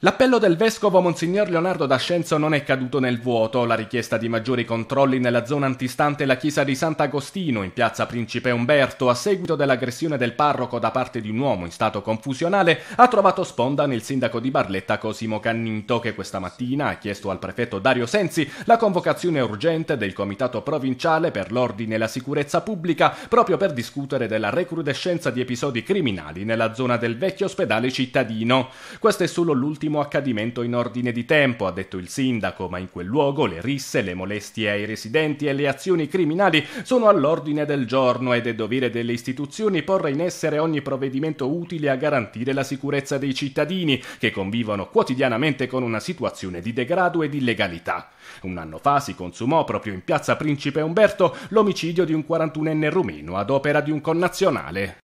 L'appello del vescovo Monsignor Leonardo D'Ascenzo non è caduto nel vuoto. La richiesta di maggiori controlli nella zona antistante la chiesa di Sant'Agostino, in piazza Principe Umberto, a seguito dell'aggressione del parroco da parte di un uomo in stato confusionale, ha trovato sponda nel sindaco di Barletta Cosimo Cannito, che questa mattina ha chiesto al prefetto Dario Sensi la convocazione urgente del comitato provinciale per l'ordine e la sicurezza pubblica, proprio per discutere della recrudescenza di episodi criminali nella zona del vecchio ospedale cittadino. Questo è solo l'ultimo l'ultimo accadimento in ordine di tempo, ha detto il sindaco, ma in quel luogo le risse, le molestie ai residenti e le azioni criminali sono all'ordine del giorno ed è dovere delle istituzioni porre in essere ogni provvedimento utile a garantire la sicurezza dei cittadini che convivono quotidianamente con una situazione di degrado e di illegalità. Un anno fa si consumò proprio in piazza Principe Umberto l'omicidio di un 41enne rumeno ad opera di un connazionale.